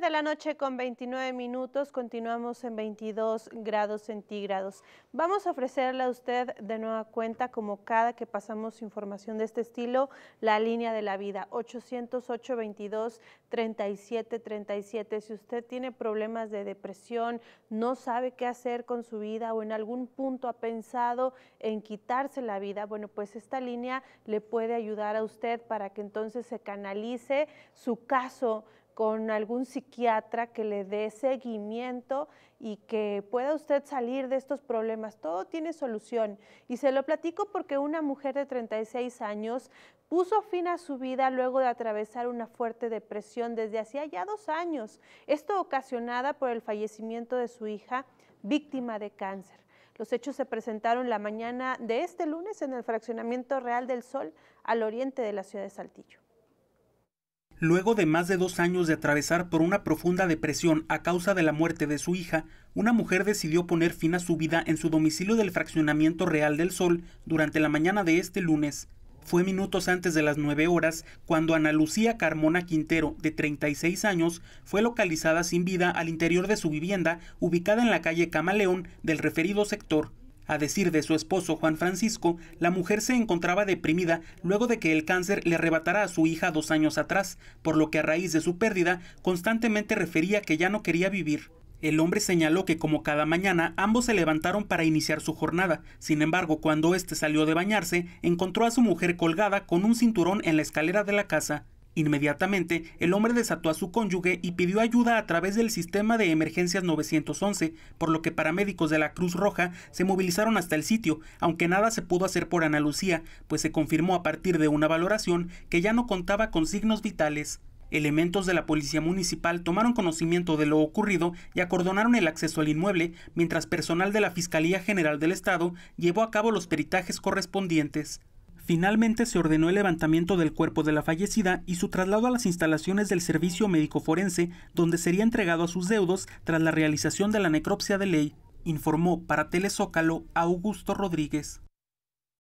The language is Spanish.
de la noche con 29 minutos, continuamos en 22 grados centígrados. Vamos a ofrecerle a usted de nueva cuenta, como cada que pasamos información de este estilo, la línea de la vida, 808 22 37 Si usted tiene problemas de depresión, no sabe qué hacer con su vida o en algún punto ha pensado en quitarse la vida, bueno, pues esta línea le puede ayudar a usted para que entonces se canalice su caso con algún psiquiatra que le dé seguimiento y que pueda usted salir de estos problemas. Todo tiene solución. Y se lo platico porque una mujer de 36 años puso fin a su vida luego de atravesar una fuerte depresión desde hacía ya dos años, esto ocasionada por el fallecimiento de su hija víctima de cáncer. Los hechos se presentaron la mañana de este lunes en el fraccionamiento Real del Sol al oriente de la ciudad de Saltillo. Luego de más de dos años de atravesar por una profunda depresión a causa de la muerte de su hija, una mujer decidió poner fin a su vida en su domicilio del fraccionamiento Real del Sol durante la mañana de este lunes. Fue minutos antes de las 9 horas cuando Ana Lucía Carmona Quintero, de 36 años, fue localizada sin vida al interior de su vivienda ubicada en la calle Camaleón del referido sector. A decir de su esposo Juan Francisco, la mujer se encontraba deprimida luego de que el cáncer le arrebatara a su hija dos años atrás, por lo que a raíz de su pérdida constantemente refería que ya no quería vivir. El hombre señaló que como cada mañana ambos se levantaron para iniciar su jornada, sin embargo cuando éste salió de bañarse encontró a su mujer colgada con un cinturón en la escalera de la casa. Inmediatamente, el hombre desató a su cónyuge y pidió ayuda a través del sistema de emergencias 911, por lo que paramédicos de la Cruz Roja se movilizaron hasta el sitio, aunque nada se pudo hacer por Ana Lucía, pues se confirmó a partir de una valoración que ya no contaba con signos vitales. Elementos de la policía municipal tomaron conocimiento de lo ocurrido y acordonaron el acceso al inmueble, mientras personal de la Fiscalía General del Estado llevó a cabo los peritajes correspondientes. Finalmente se ordenó el levantamiento del cuerpo de la fallecida y su traslado a las instalaciones del servicio médico forense, donde sería entregado a sus deudos tras la realización de la necropsia de ley, informó para Telezócalo Augusto Rodríguez.